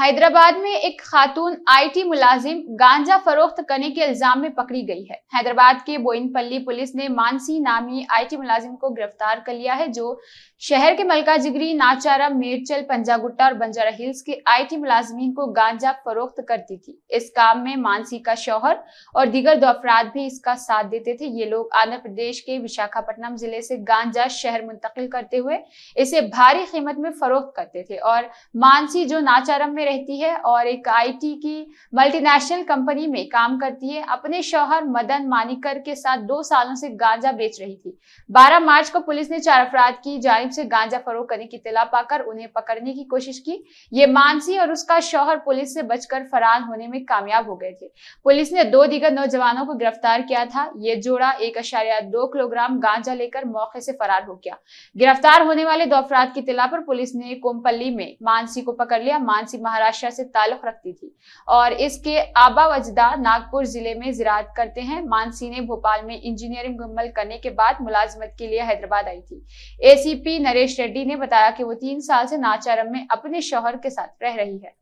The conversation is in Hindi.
हैदराबाद में एक खातून आईटी मुलाजिम गांजा फरोख्त करने के इल्जाम में पकड़ी गई है हैदराबाद के बोइनपल्ली पुलिस ने मानसी नामी आईटी मुलाजिम को गिरफ्तार कर लिया है जो शहर के मलका जिगरी नाचारा मेरचल पंजागुट्टा और बंजारा हिल्स के आईटी मुलाजमीन को गांजा फरोख्त करती थी इस काम में मानसी का शौहर और दीगर दो अफराद भी इसका साथ देते थे ये लोग आंध्र प्रदेश के विशाखापट्टनम जिले से गांजा शहर मुंतकिल करते हुए इसे भारी कीमत में फरोख्त करते थे और मानसी जो नाचारम में रहती है और एक आईटी की मल्टीनेशनल कंपनी में काम करती है अपने शौहर मदन मानिकर के साथ दो सालों से गांजा बेच रही थी 12 मार्च को पुलिस ने चार अफराद की जानब से गांजा फरोख करने की तला पाकर उन्हें पकड़ने की कोशिश की ये मानसी और उसका शौहर पुलिस से बचकर फरार होने में कामयाब हो गए थे पुलिस ने दो दीगर नौजवानों को गिरफ्तार किया था ये जोड़ा एक किलोग्राम गांजा लेकर मौके से फरार हो गया गिरफ्तार होने वाले दो अफराद की इतला पर पुलिस ने कोमपल्ली में मानसी को पकड़ लिया मानसी महाराष्ट्र से ताल्लुक रखती थी और इसके आबा वजदा नागपुर जिले में जिरात करते हैं मानसी ने भोपाल में इंजीनियरिंग मुकम्मल करने के बाद मुलाजमत के लिए हैदराबाद आई थी एसीपी नरेश रेड्डी ने बताया कि वो तीन साल से नाचारम में अपने शोहर के साथ रह रही है